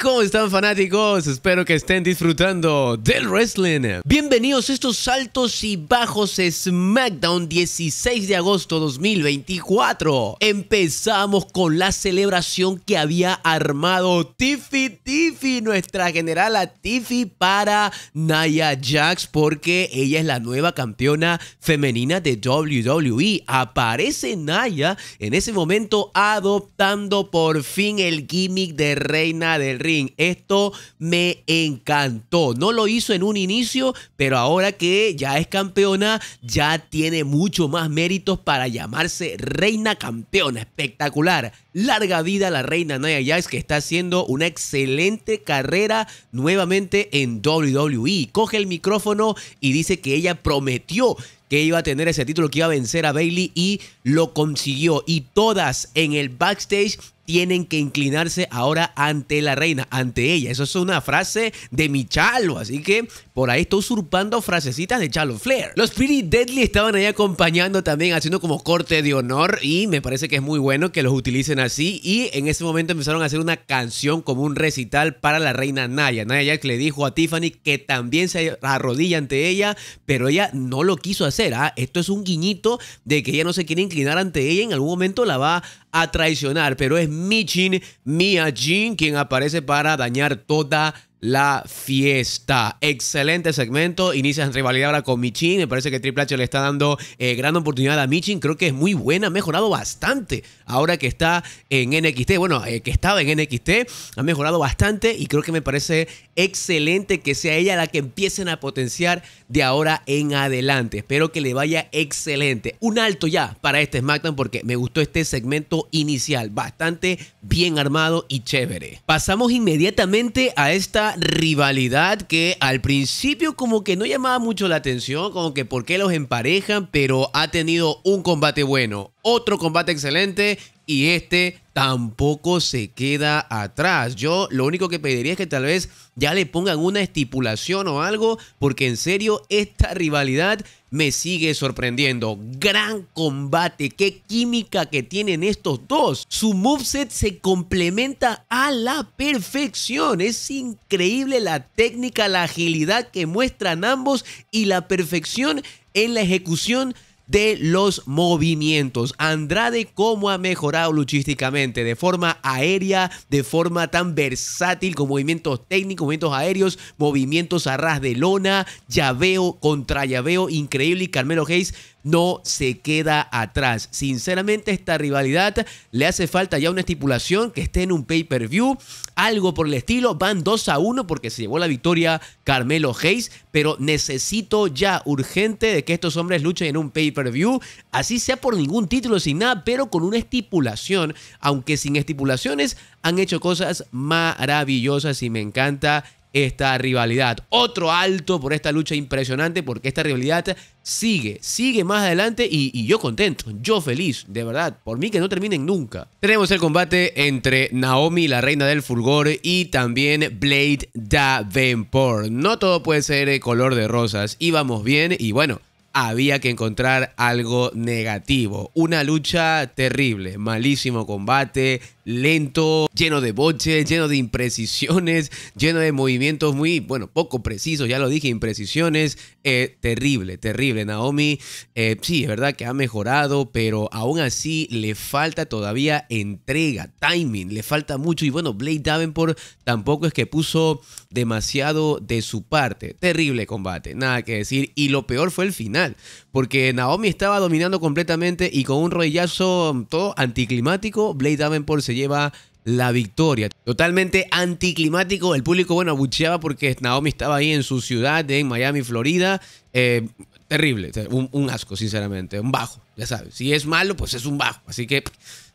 ¿cómo están fanáticos? Espero que estén disfrutando del wrestling. Bienvenidos a estos altos y bajos SmackDown 16 de agosto 2024. Empezamos con la celebración que había armado Tiffy Tiffy, nuestra generala Tiffy para Naya Jax porque ella es la nueva campeona femenina de WWE. Aparece Naya en ese momento adoptando por fin el gimmick de reina del ring. Esto me encantó. No lo hizo en un inicio, pero ahora que ya es campeona, ya tiene mucho más méritos para llamarse reina campeona. Espectacular. Larga vida la reina Naya Jax que está haciendo una excelente carrera nuevamente en WWE. Coge el micrófono y dice que ella prometió que iba a tener ese título, que iba a vencer a Bailey y lo consiguió. Y todas en el backstage tienen que inclinarse ahora ante la reina, ante ella. Eso es una frase de mi chalo, así que por ahí está usurpando frasecitas de Chalo Flair. Los Pretty Deadly estaban ahí acompañando también, haciendo como corte de honor y me parece que es muy bueno que los utilicen así y en ese momento empezaron a hacer una canción como un recital para la reina Naya. Naya Jack le dijo a Tiffany que también se arrodilla ante ella, pero ella no lo quiso hacer. ¿ah? Esto es un guiñito de que ella no se quiere inclinar ante ella, en algún momento la va a traicionar, pero es Michin Mia Jin quien aparece para dañar toda la fiesta. Excelente segmento. Inicia en rivalidad ahora con Michin. Me parece que Triple H le está dando eh, gran oportunidad a Michin. Creo que es muy buena. Ha mejorado bastante ahora que está en NXT. Bueno, eh, que estaba en NXT. Ha mejorado bastante y creo que me parece excelente que sea ella la que empiecen a potenciar de ahora en adelante. Espero que le vaya excelente. Un alto ya para este SmackDown porque me gustó este segmento inicial. Bastante bien armado y chévere. Pasamos inmediatamente a esta rivalidad que al principio como que no llamaba mucho la atención, como que por qué los emparejan, pero ha tenido un combate bueno, otro combate excelente y este tampoco se queda atrás. Yo lo único que pediría es que tal vez ya le pongan una estipulación o algo, porque en serio esta rivalidad me sigue sorprendiendo. Gran combate, qué química que tienen estos dos. Su moveset se complementa a la perfección. Es increíble la técnica, la agilidad que muestran ambos y la perfección en la ejecución de los movimientos. Andrade, cómo ha mejorado luchísticamente, de forma aérea, de forma tan versátil, con movimientos técnicos, movimientos aéreos, movimientos a ras de lona, llaveo contra llaveo, increíble. Y Carmelo Hayes no se queda atrás. Sinceramente, esta rivalidad le hace falta ya una estipulación que esté en un pay-per-view, algo por el estilo. Van 2 a 1 porque se llevó la victoria Carmelo Hayes, pero necesito ya urgente de que estos hombres luchen en un pay-per-view, así sea por ningún título, sin nada, pero con una estipulación. Aunque sin estipulaciones han hecho cosas maravillosas y me encanta esta rivalidad. Otro alto por esta lucha impresionante porque esta rivalidad sigue, sigue más adelante y, yo contento, yo feliz, de verdad, por mí que no terminen nunca. Tenemos el combate entre Naomi, la reina del fulgor, y también Blade Davenport. No todo puede ser eh, color de rosas, íbamos bien y bueno. Había que encontrar algo negativo. Una lucha terrible. Malísimo combate lento, lleno de boches, lleno de imprecisiones, lleno de movimientos muy, bueno, poco precisos, ya lo dije, imprecisiones, eh, terrible, terrible. Naomi, eh, sí, es verdad que ha mejorado, pero aún así le falta todavía entrega, timing, le falta mucho. Y bueno, Blade Davenport tampoco es que puso demasiado de su parte. Terrible combate, nada que decir. Y lo peor fue el final porque Naomi estaba dominando completamente y con un rodillazo todo anticlimático, Blade Davenport se lleva la victoria. Totalmente anticlimático, el público, bueno, abucheaba porque Naomi estaba ahí en su ciudad, en Miami, Florida. Eh, terrible, un, un, asco, sinceramente, un bajo, ya sabes. Si es malo, pues es un bajo, así que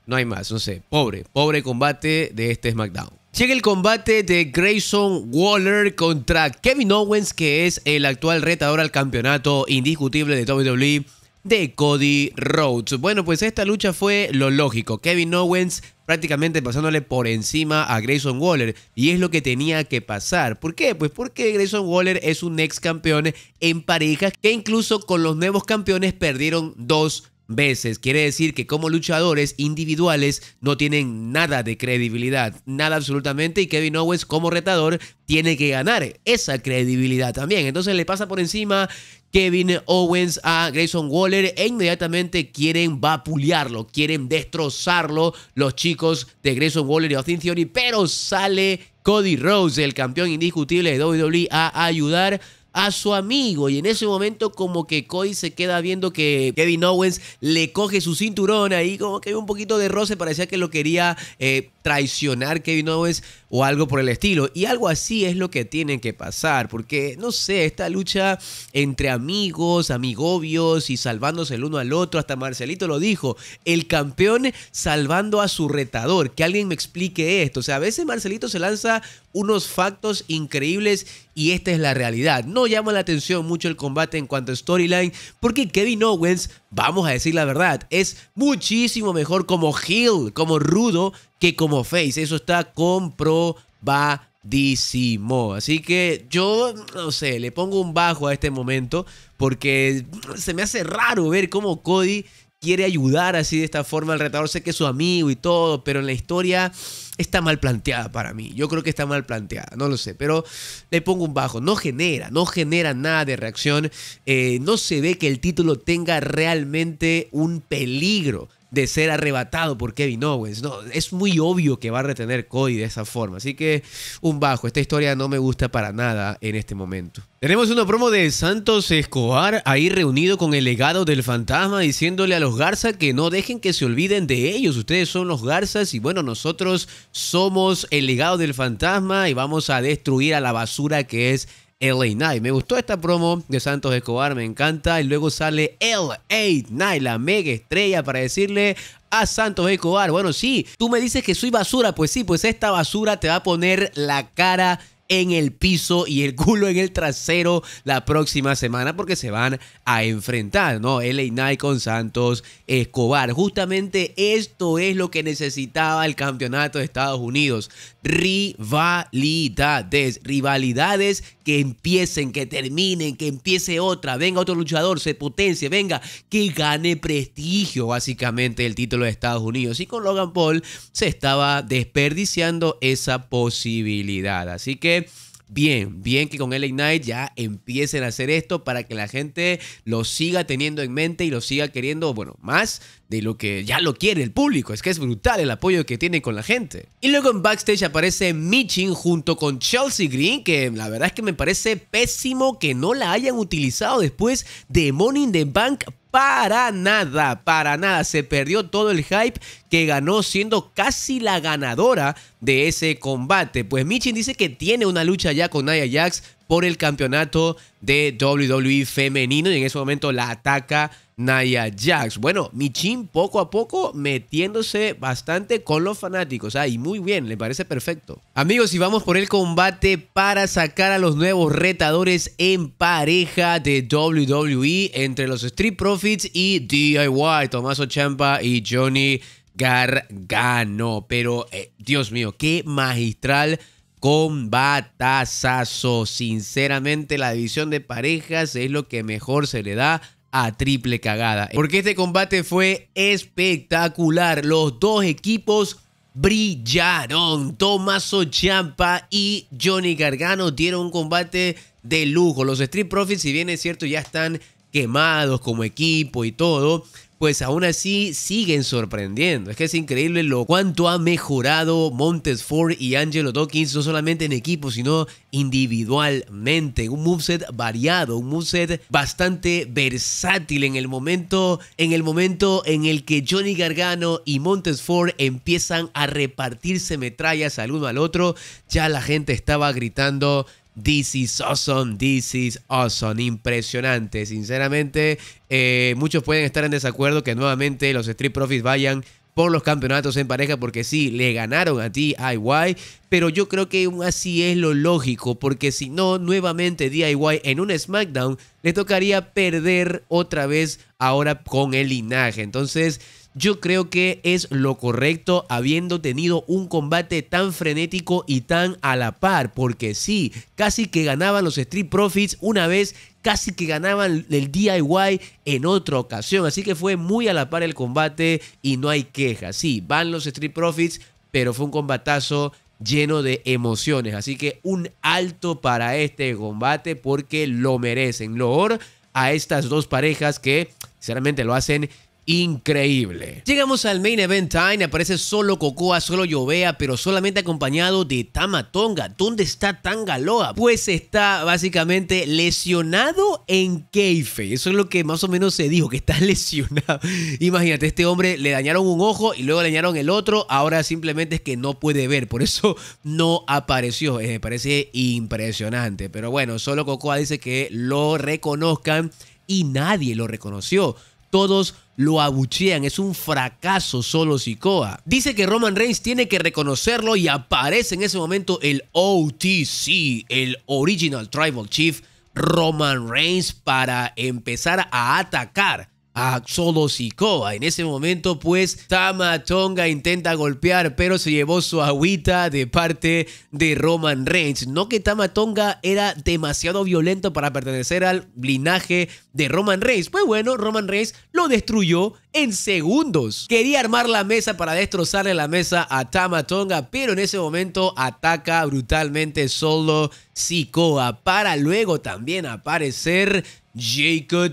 no hay más, no sé. Pobre, pobre combate de este SmackDown. Llega el combate de Grayson Waller contra Kevin Owens, que es el actual retador al campeonato indiscutible de WWE de Cody Rhodes. Bueno, pues esta lucha fue lo lógico. Kevin Owens prácticamente pasándole por encima a Grayson Waller. Y es lo que tenía que pasar. ¿Por qué? Pues porque Grayson Waller es un ex campeón en parejas que incluso con los nuevos campeones perdieron dos veces. Quiere decir que como luchadores individuales no tienen nada de credibilidad, nada absolutamente, y Kevin Owens como retador tiene que ganar esa credibilidad también. Entonces le pasa por encima Kevin Owens a Grayson Waller e inmediatamente quieren vapulearlo, quieren destrozarlo los chicos de Grayson Waller y Austin Theory, pero sale Cody Rhodes, el campeón indiscutible de WWE, a ayudar a su amigo. Y en ese momento como que Coy se queda viendo que Kevin Owens le coge su cinturón ahí, como que hay un poquito de roce, parecía que lo quería eh, traicionar Kevin Owens o algo por el estilo. Y algo así es lo que tiene que pasar, porque no sé, esta lucha entre amigos, amigobios y salvándose el uno al otro, hasta Marcelito lo dijo, el campeón salvando a su retador. Que alguien me explique esto. O sea, a veces Marcelito se lanza unos factos increíbles y esta es la realidad. No llama la atención mucho el combate en cuanto a storyline, porque Kevin Owens, vamos a decir la verdad, es muchísimo mejor como heel, como rudo que como Face. Eso está comprobadísimo. Así que yo, no sé, le pongo un bajo a este momento porque se me hace raro ver cómo Cody quiere ayudar así de esta forma al retador. Sé que es su amigo y todo, pero en la historia está mal planteada para mí. Yo creo que está mal planteada, no lo sé, pero le pongo un bajo. No genera, no genera nada de reacción. Eh, no se ve que el título tenga realmente un peligro de ser arrebatado por Kevin Owens. No, es muy obvio que va a retener Cody de esa forma. Así que un bajo. Esta historia no me gusta para nada en este momento. Tenemos una promo de Santos Escobar ahí reunido con el legado del fantasma diciéndole a los Garza que no dejen que se olviden de ellos. Ustedes son los Garzas y bueno, nosotros somos el legado del fantasma y vamos a destruir a la basura que es LA Night. Me gustó esta promo de Santos Escobar, me encanta. Y luego sale LA Night, la mega estrella, para decirle a Santos Escobar, bueno, sí, tú me dices que soy basura, pues sí, pues esta basura te va a poner la cara en el piso y el culo en el trasero la próxima semana porque se van a enfrentar, ¿no? LA Knight con Santos Escobar. Justamente esto es lo que necesitaba el campeonato de Estados Unidos. Rivalidades, rivalidades que empiecen, que terminen, que empiece otra, venga otro luchador, se potencie, venga, que gane prestigio básicamente el título de Estados Unidos. Y con Logan Paul se estaba desperdiciando esa posibilidad. Así que bien, bien que con LA Knight ya empiecen a hacer esto para que la gente lo siga teniendo en mente y lo siga queriendo, bueno, más de lo que ya lo quiere el público. Es que es brutal el apoyo que tiene con la gente. Y luego en backstage aparece Michin junto con Chelsea Green, que la verdad es que me parece pésimo que no la hayan utilizado después de Money in the Bank para nada, para nada. Se perdió todo el hype que ganó siendo casi la ganadora de ese combate. Pues Michin dice que tiene una lucha ya con Nia Jax por el campeonato de WWE femenino y en ese momento la ataca Naya Jax. Bueno, Michin poco a poco metiéndose bastante con los fanáticos. Ah, y muy bien, le parece perfecto. Amigos, y vamos por el combate para sacar a los nuevos retadores en pareja de WWE entre los Street Profits y DIY, Tomaso Champa y Johnny Gargano. Pero, eh, Dios mío, qué magistral combatazazo. Sinceramente, la división de parejas es lo que mejor se le da a triple cagada. Porque este combate fue espectacular. Los dos equipos brillaron. Tomaso Ciampa y Johnny Gargano dieron un combate de lujo. Los Street Profits, si bien es cierto, ya están quemados como equipo y todo pues aún así siguen sorprendiendo. Es que es increíble lo cuánto ha mejorado Montes Ford y Angelo Dawkins, no solamente en equipo, sino individualmente. Un moveset variado, un moveset bastante versátil en el momento en el momento en el que Johnny Gargano y Montes Ford empiezan a repartirse metrallas al uno al otro, ya la gente estaba gritando This is awesome, this is awesome, impresionante. Sinceramente, eh, muchos pueden estar en desacuerdo que nuevamente los Street Profits vayan por los campeonatos en pareja porque sí, le ganaron a DIY, pero yo creo que así es lo lógico, porque si no, nuevamente DIY en un SmackDown le tocaría perder otra vez ahora con el linaje. Entonces, yo creo que es lo correcto habiendo tenido un combate tan frenético y tan a la par, porque sí, casi que ganaban los Street Profits una vez casi que ganaban el DIY en otra ocasión. Así que fue muy a la par el combate y no hay quejas. Sí, van los Street Profits, pero fue un combatazo lleno de emociones. Así que un alto para este combate porque lo merecen. Loor a estas dos parejas que sinceramente lo hacen increíble. Llegamos al main event time, aparece solo Cocoa, solo Llovea, pero solamente acompañado de Tama Tonga. ¿Dónde está Tangaloa? Pues está básicamente lesionado en Keife. Eso es lo que más o menos se dijo, que está lesionado. Imagínate, este hombre le dañaron un ojo y luego le dañaron el otro, ahora simplemente es que no puede ver, por eso no apareció. Eh, me parece impresionante, pero bueno, solo Cocoa dice que lo reconozcan y nadie lo reconoció todos lo abuchean, es un fracaso solo Sikoa. Dice que Roman Reigns tiene que reconocerlo y aparece en ese momento el OTC, el Original Tribal Chief Roman Reigns para empezar a atacar a Solo Sikoa. En ese momento, pues, Tama Tonga intenta golpear, pero se llevó su agüita de parte de Roman Reigns. No que Tama Tonga era demasiado violento para pertenecer al linaje de Roman Reigns. Pues bueno, Roman Reigns lo destruyó en segundos. Quería armar la mesa para destrozarle la mesa a Tama Tonga, pero en ese momento ataca brutalmente Solo Sikoa para luego también aparecer Jacob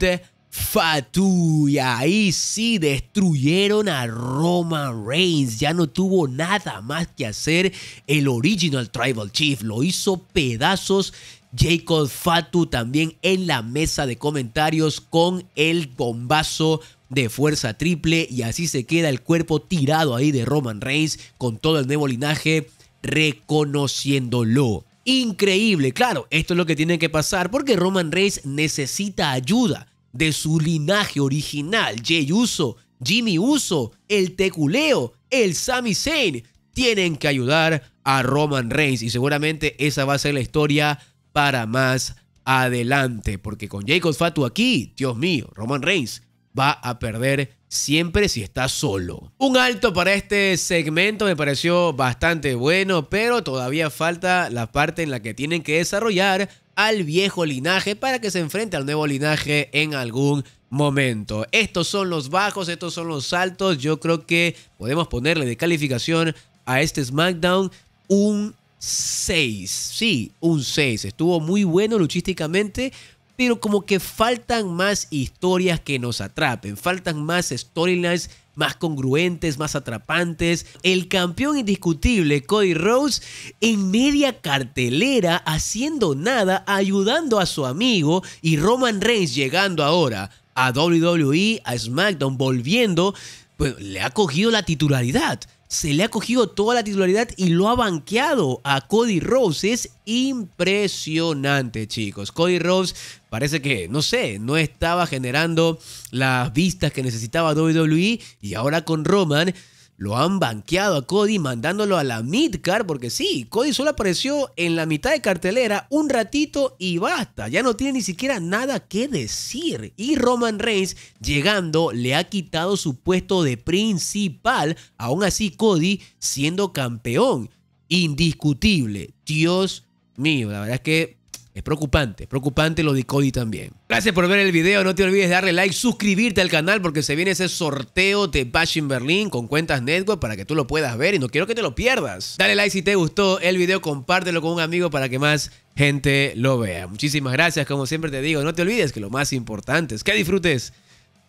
Fatu y ahí sí destruyeron a Roman Reigns. Ya no tuvo nada más que hacer el original Tribal Chief. Lo hizo pedazos Jacob Fatu también en la mesa de comentarios con el bombazo de fuerza triple. Y así se queda el cuerpo tirado ahí de Roman Reigns con todo el nuevo linaje reconociéndolo. Increíble, claro, esto es lo que tiene que pasar porque Roman Reigns necesita ayuda de su linaje original, Jey Uso, Jimmy Uso, el Teculeo, el Sami Zayn, tienen que ayudar a Roman Reigns. Y seguramente esa va a ser la historia para más adelante. Porque con Jacob Fatu aquí, Dios mío, Roman Reigns va a perder siempre si está solo. Un alto para este segmento me pareció bastante bueno, pero todavía falta la parte en la que tienen que desarrollar al viejo linaje para que se enfrente al nuevo linaje en algún momento. Estos son los bajos, estos son los altos. Yo creo que podemos ponerle de calificación a este SmackDown un 6. Sí, un 6. Estuvo muy bueno luchísticamente, pero como que faltan más historias que nos atrapen, faltan más storylines más congruentes, más atrapantes. El campeón indiscutible, Cody Rhodes, en media cartelera, haciendo nada, ayudando a su amigo y Roman Reigns llegando ahora a WWE, a SmackDown, volviendo, pues le ha cogido la titularidad se le ha cogido toda la titularidad y lo ha banqueado a Cody Rose. Es impresionante, chicos. Cody Rose parece que, no sé, no estaba generando las vistas que necesitaba WWE y ahora con Roman lo han banqueado a Cody mandándolo a la midcar porque sí, Cody solo apareció en la mitad de cartelera un ratito y basta. Ya no tiene ni siquiera nada que decir. Y Roman Reigns llegando le ha quitado su puesto de principal. Aún así Cody siendo campeón. Indiscutible. Dios mío, la verdad es que es preocupante, preocupante lo de Cody también. Gracias por ver el video, no te olvides de darle like, suscribirte al canal porque se viene ese sorteo de Bash in Berlin con cuentas network para que tú lo puedas ver y no quiero que te lo pierdas. Dale like si te gustó el video, compártelo con un amigo para que más gente lo vea. Muchísimas gracias, como siempre te digo, no te olvides que lo más importante es que disfrutes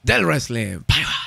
del wrestling. Bye bye.